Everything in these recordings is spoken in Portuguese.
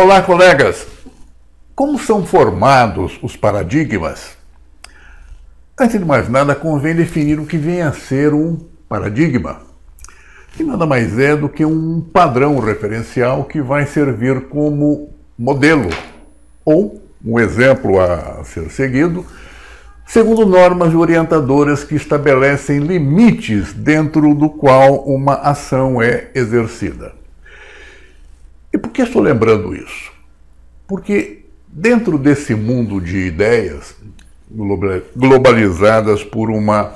Olá, colegas! Como são formados os paradigmas? Antes de mais nada, convém definir o que vem a ser um paradigma, que nada mais é do que um padrão referencial que vai servir como modelo ou um exemplo a ser seguido, segundo normas orientadoras que estabelecem limites dentro do qual uma ação é exercida. E por que estou lembrando isso? Porque dentro desse mundo de ideias globalizadas por uma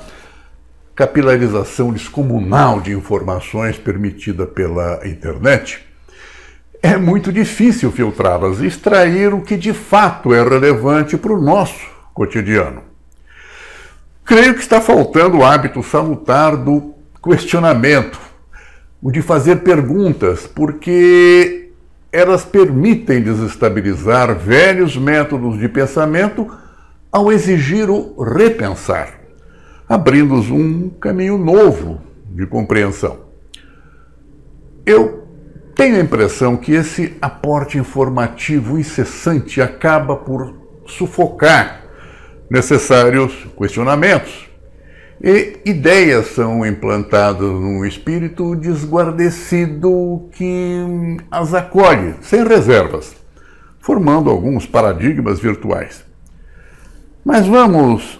capilarização descomunal de informações permitida pela internet, é muito difícil filtrá-las e extrair o que de fato é relevante para o nosso cotidiano. Creio que está faltando o hábito salutar do questionamento, o de fazer perguntas, porque elas permitem desestabilizar velhos métodos de pensamento ao exigir o repensar, abrindo-nos um caminho novo de compreensão. Eu tenho a impressão que esse aporte informativo incessante acaba por sufocar necessários questionamentos e ideias são implantadas num espírito desguardecido que as acolhe, sem reservas, formando alguns paradigmas virtuais. Mas vamos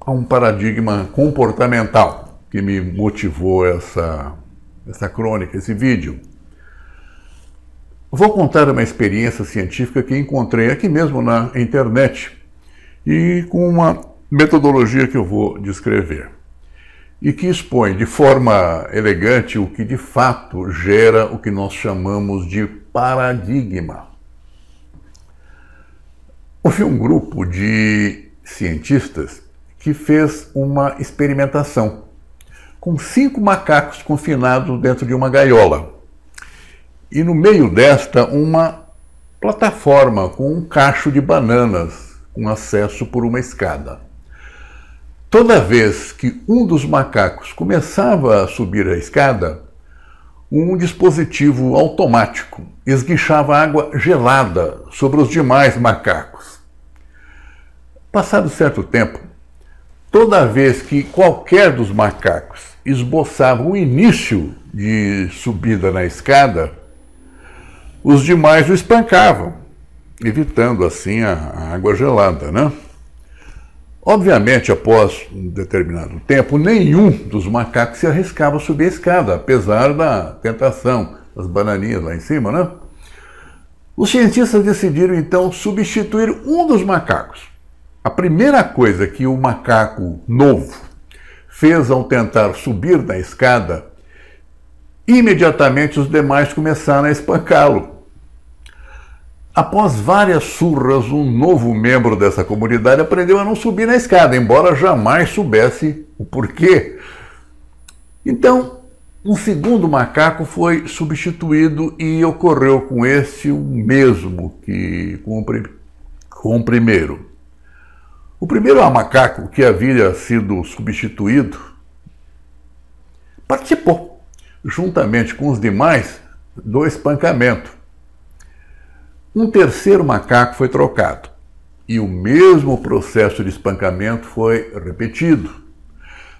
a um paradigma comportamental que me motivou essa, essa crônica, esse vídeo. Vou contar uma experiência científica que encontrei aqui mesmo na internet e com uma metodologia que eu vou descrever e que expõe de forma elegante o que de fato gera o que nós chamamos de paradigma. Houve um grupo de cientistas que fez uma experimentação com cinco macacos confinados dentro de uma gaiola. E no meio desta, uma plataforma com um cacho de bananas com acesso por uma escada. Toda vez que um dos macacos começava a subir a escada, um dispositivo automático esguichava água gelada sobre os demais macacos. Passado certo tempo, toda vez que qualquer dos macacos esboçava o início de subida na escada, os demais o espancavam, evitando assim a água gelada, né? Obviamente, após um determinado tempo, nenhum dos macacos se arriscava a subir a escada, apesar da tentação das bananinhas lá em cima, né? Os cientistas decidiram então substituir um dos macacos. A primeira coisa que o macaco novo fez ao tentar subir na escada, imediatamente os demais começaram a espancá-lo Após várias surras, um novo membro dessa comunidade aprendeu a não subir na escada, embora jamais soubesse o porquê. Então, um segundo macaco foi substituído e ocorreu com esse o mesmo que com o, com o primeiro. O primeiro macaco que havia sido substituído participou, juntamente com os demais, do espancamento um terceiro macaco foi trocado e o mesmo processo de espancamento foi repetido.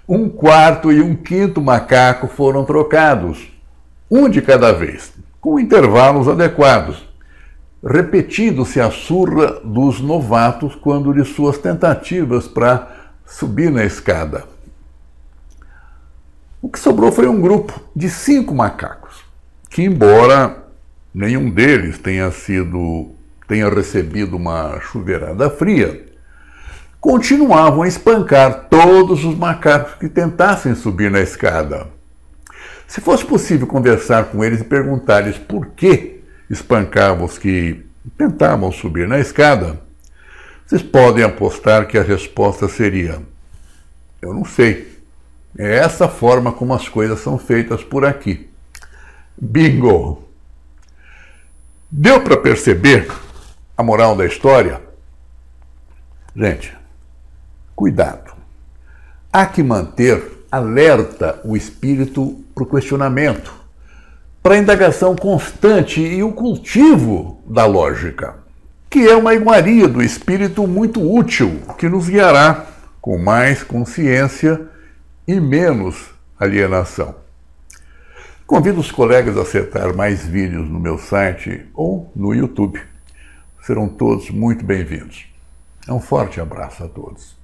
Um quarto e um quinto macaco foram trocados, um de cada vez, com intervalos adequados, repetindo-se a surra dos novatos quando de suas tentativas para subir na escada. O que sobrou foi um grupo de cinco macacos, que, embora nenhum deles tenha sido tenha recebido uma chuveirada fria, continuavam a espancar todos os macacos que tentassem subir na escada. Se fosse possível conversar com eles e perguntar-lhes por que espancavam os que tentavam subir na escada, vocês podem apostar que a resposta seria: Eu não sei. É essa forma como as coisas são feitas por aqui. Bingo! Deu para perceber a moral da história? Gente, cuidado. Há que manter alerta o espírito para o questionamento, para a indagação constante e o cultivo da lógica, que é uma iguaria do espírito muito útil, que nos guiará com mais consciência e menos alienação. Convido os colegas a acertar mais vídeos no meu site ou no YouTube. Serão todos muito bem-vindos. Um forte abraço a todos.